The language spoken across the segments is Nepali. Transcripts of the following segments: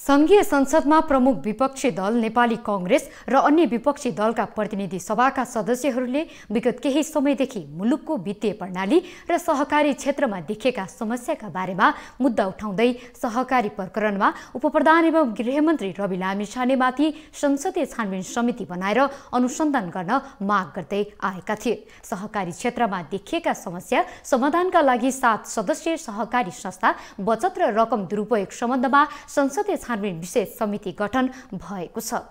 सङ्घीय संसदमा प्रमुख विपक्षी दल नेपाली कङ्ग्रेस र अन्य विपक्षी दलका प्रतिनिधि सभाका सदस्यहरूले विगत केही समयदेखि मुलुकको वित्तीय प्रणाली र सहकारी क्षेत्रमा देखिएका समस्याका बारेमा मुद्दा उठाउँदै सहकारी प्रकरणमा उपप्रधान एवं गृहमन्त्री रवि लामिछानेमाथि संसदीय छानबिन समिति बनाएर अनुसन्धान गर्न माग गर्दै आएका थिए सहकारी क्षेत्रमा देखिएका समस्या समाधानका लागि सात सदस्यीय सहकारी संस्था बचत र रकम दुरुपयोग सम्बन्धमा संसदीय छानबिन विशेष समिति गठन भएको छ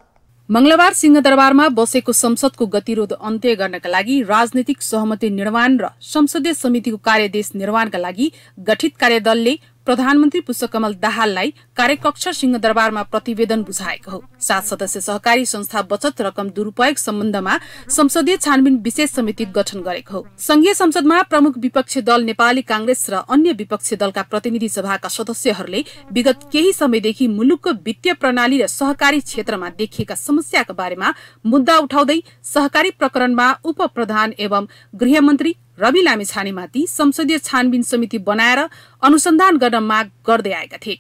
मंगलबार सिंहदरबारमा बसेको संसदको गतिरोध अन्त्य गर्नका लागि राजनैतिक सहमति निर्माण र संसदीय समितिको कार्यदेश निर्माणका लागि गठित कार्यदलले प्रधानमन्त्री पुष्पकमल दाहाललाई कार्यकक्ष सिंहदरबारमा प्रतिवेदन बुझाएको हो सात सदस्य सहकारी संस्था बचत रकम दुरूपयोग सम्बन्धमा संसदीय छानबिन विशेष समिति गठन गरेको हो संघीय संसदमा प्रमुख विपक्षी दल नेपाली कांग्रेस र अन्य विपक्षी दलका प्रतिनिधि सभाका सदस्यहरूले विगत केही समयदेखि मुलुकको वित्तीय प्रणाली र सहकारी क्षेत्रमा देखिएका समस्याको बारेमा मुद्दा उठाउँदै सहकारी प्रकरणमा उप प्रधान एवं गृहमन्त्री रवि छानेमाथि संसदीय छानबिन समिति बनाएर अनुसन्धान गर्न माग गर्दै आएका थिए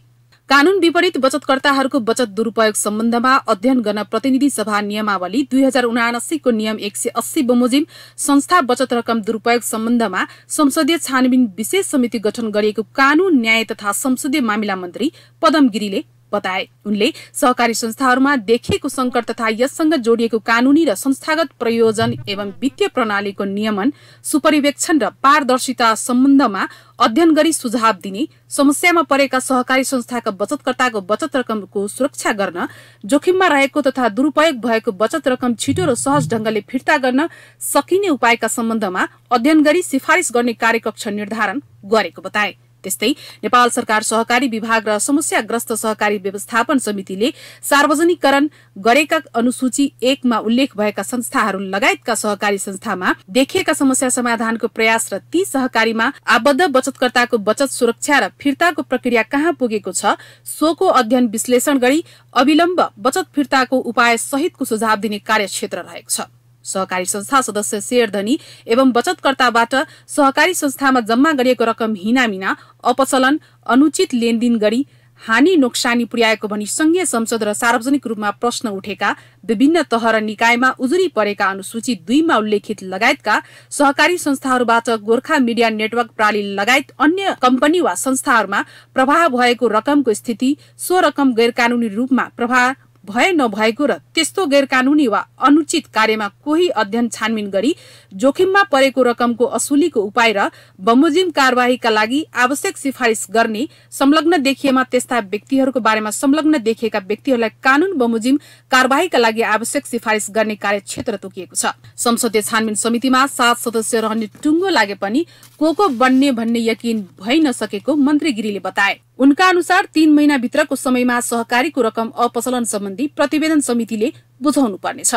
कानून विपरीत बचतकर्ताहरूको बचत दुरूपयोग सम्बन्धमा अध्ययन गर्न प्रतिनिधि सभा नियमावली दुई हजार उनासीको नियम एक सय अस्सी बमोजिम संस्था बचत रकम दुरूपयोग सम्बन्धमा संसदीय छानबिन विशेष समिति गठन गरिएको कानून न्याय तथा संसदीय मामिला मन्त्री पदम गिरीले बताए उनले सहकारी संस्थाहरूमा देखिएको संकट तथा यससँग जोडिएको कानूनी र संस्थागत प्रयोजन एवं वित्तीय प्रणालीको नियमन सुपरिवेक्षण र पारदर्शिता सम्बन्धमा अध्ययन गरी सुझाव दिने समस्यामा परेका सहकारी संस्थाका बचतकर्ताको बचत रकमको सुरक्षा गर्न जोखिममा रहेको तथा दुरूपयोग भएको बचत रकम छिटो र सहज ढंगले फिर्ता गर्न सकिने उपायका सम्बन्धमा अध्ययन गरी सिफारिस गर्ने कार्यकक्ष निर्धारण गरेको बताए त्यस्तै नेपाल सरकार सहकारी विभाग र समस्याग्रस्त सहकारी व्यवस्थापन समितिले सार्वजनिकरण गरेका अनुसूची एकमा उल्लेख भएका संस्थाहरू लगायतका सहकारी संस्थामा देखिएका समस्या समाधानको प्रयास र ती सहकारीमा आबद्ध बचतकर्ताको बचत सुरक्षा र फिर्ताको प्रक्रिया कहाँ पुगेको छ सोको अध्ययन विश्लेषण गरी अविलम्ब बचत फिर्ताको उपाय सहितको सुझाव दिने कार्यक्षेत्र रहेको छ सहकारी संस्था सदस्य धनी एवं बचतकर्ताबाट सहकारी संस्थामा जम्मा गरिएको रकम हिनामिना अपचलन अनुचित लेनदेन गरी हानि नोक्सानी पुर्याएको भनी संघीय संसद र सार्वजनिक रूपमा प्रश्न उठेका विभिन्न तह र निकायमा उजुरी परेका अनुसूचित दुईमा उल्लेखित लगायतका सहकारी संस्थाहरूबाट गोर्खा मिडिया नेटवर्क प्रणाली लगायत अन्य कम्पनी वा संस्थाहरूमा प्रभाव भएको रकमको स्थिति सो रकम गैर कानूनी रूपमा प्रवाह भए नभएको र त्यस्तो गैर कानुनी वा अनुचित कार्यमा कोही अध्ययन छानबिन गरी जोखिममा परेको रकमको असुलीको उपाय र बमोजिम कार्यवाहीका लागि आवश्यक सिफारिस गर्ने संलग्न देखिएमा त्यस्ता व्यक्तिहरूको बारेमा संलग्न देखिएका व्यक्तिहरूलाई कानून बमोजिम कार्यवाहीका लागि आवश्यक सिफारिस गर्ने कार्यक्षेत्र तोकिएको छ संसदीय छानबिन समितिमा सात सदस्य रहने टुङ्गो लागे पनि को को बन्ने भन्ने यकिन भइ नसकेको मन्त्री गिरीले बताए उनका अनुसार तीन महिनाभित्रको समयमा सहकारीको रकम अपसलन सम्बन्धी प्रतिवेदन समितिले बुझाउनु पर्नेछ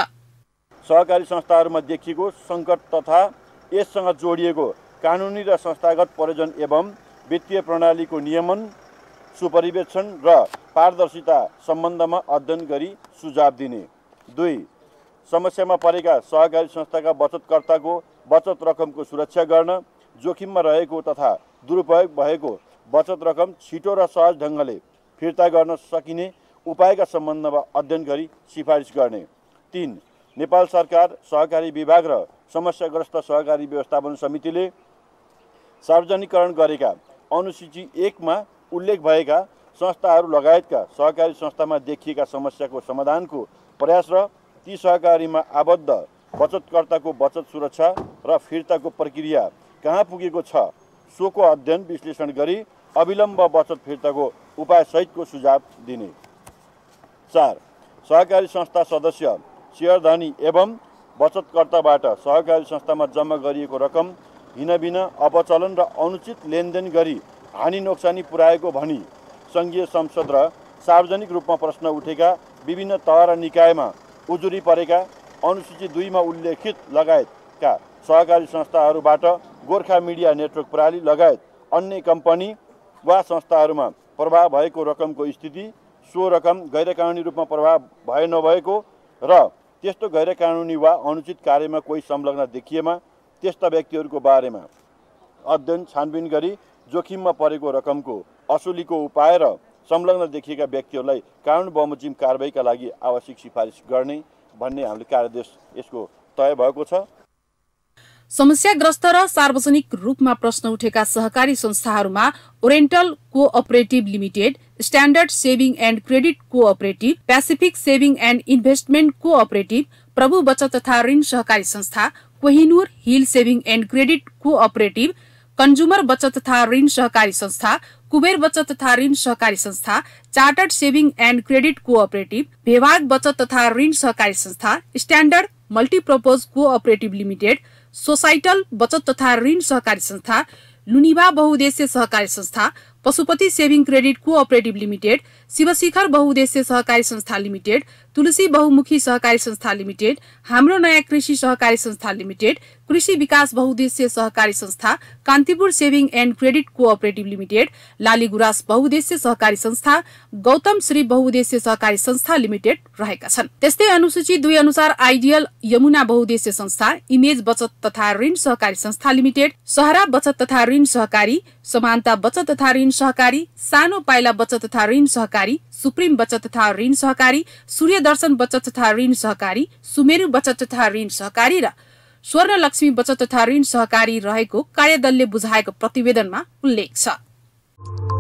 सहकारी संस्थाहरूमा देखिएको सङ्कट तथा यससँग जोडिएको कानुनी र संस्थागत प्रयोजन एवं वित्तीय प्रणालीको नियमन सुपरिवेक्षण र पारदर्शिता सम्बन्धमा अध्ययन गरी सुझाव दिने दुई समस्यामा परेका सहकारी संस्थाका बचतकर्ताको बचत रकमको सुरक्षा गर्न जोखिममा रहेको तथा दुरुपयोग भएको बचत रकम छिटो र सहज ढङ्गले फिर्ता गर्न सकिने उपायका सम्बन्धमा अध्ययन गरी सिफारिस गर्ने तिन नेपाल सरकार सहकारी विभाग र समस्याग्रस्त सहकारी व्यवस्थापन समितिले सार्वजनिकरण गरेका अनुसूची एकमा उल्लेख भएका संस्थाहरू लगायतका सहकारी संस्थामा देखिएका समस्याको समाधानको प्रयास र ती सहकारीमा आबद्ध बचतकर्ताको बचत सुरक्षा र फिर्ताको प्रक्रिया कहाँ पुगेको छ सोको अध्ययन विश्लेषण गरी अविलम्ब बचत फिर्ताको उपायसहितको सुझाव दिने चार सहकारी संस्था सदस्य सेयरधनी एवं बचतकर्ताबाट सहकारी संस्थामा जम्मा गरिएको रकम हिनबिन अपचलन र अनुचित लेनदेन गरी हानि नोक्सानी पुर्याएको भनी सङ्घीय संसद र सार्वजनिक रूपमा प्रश्न उठेका विभिन्न तह र निकायमा उजुरी परेका अनुसूची दुईमा उल्लेखित लगायतका सहकारी संस्थाहरूबाट गोर्खा मिडिया नेटवर्क प्रणाली लगायत अन्य कम्पनी वा संस्थाहरूमा प्रभाव भएको रकमको स्थिति सो रकम गैर कानुनी रूपमा प्रभाव भए नभएको र त्यस्तो गैर कानुनी वा अनुचित कार्यमा कोही संलग्न देखिएमा त्यस्ता व्यक्तिहरूको बारेमा अध्ययन छानबिन गरी जोखिममा परेको रकमको असुलीको उपाय र संलग्न देखिएका व्यक्तिहरूलाई कानुन बमोजिम कारवाहीका लागि आवश्यक सिफारिस गर्ने भन्ने हामीले कार्यदेश यसको तय भएको छ समस्याग्रस्त र सार्वजनिक रूपमा प्रश्न उठेका सहकारी संस्थाहरूमा oriental cooperative limited standard saving and credit cooperative pacific saving and investment cooperative Prabhu बचत तथा ऋण सहकारी संस्था Kohinoor hill saving and credit cooperative consumer बचत तथा ऋण सहकारी संस्था कुबेर बचत तथा ऋण सहकारी संस्था chartered saving and credit cooperative भेभाग बचत तथा ऋण सहकारी संस्था standard multipurpose cooperative limited societal बचत तथा ऋण सहकारी संस्था लुनिभा बहुद्देश्य सहकारी संस्था Pashupati saving credit cooperative limited Shivshikhar बहुउद्देश्य सहकारी संस्था लिमिटेड तुलसी बहुमुखी सहकारी संस्था लिमिटेड हाम्रो नयाँ कृषि सहकारी संस्था लिमिटेड कृषि विकास बहुद्देश्य सहकारी संस्था Kantipur saving and credit cooperative limited Lali बहुद्देश्य सहकारी संस्था गौतम श्री बहुद्देश्य सहकारी संस्था लिमिटेड रहेका छन् त्यस्तै अनुसूचित दुई अनुसार आइडियल यमुना बहुद्देश्य संस्था इमेज बचत तथा ऋण सहकारी संस्था लिमिटेड सहरा बचत तथा ऋण सहकारी समानता बचत तथा ऋण सहकारी सानो पाइला बचत तथा ऋण सहकारी सहकारी सुप्रिम बचत तथा ऋण सहकारी सूर्य दर्शन बचत तथा ऋण सहकारी सुमेरु बचत तथा ऋण सहकारी र स्वर्णलक्ष्मी बचत तथा ऋण सहकारी रहेको कार्यदलले बुझाएको प्रतिवेदनमा उल्लेख छ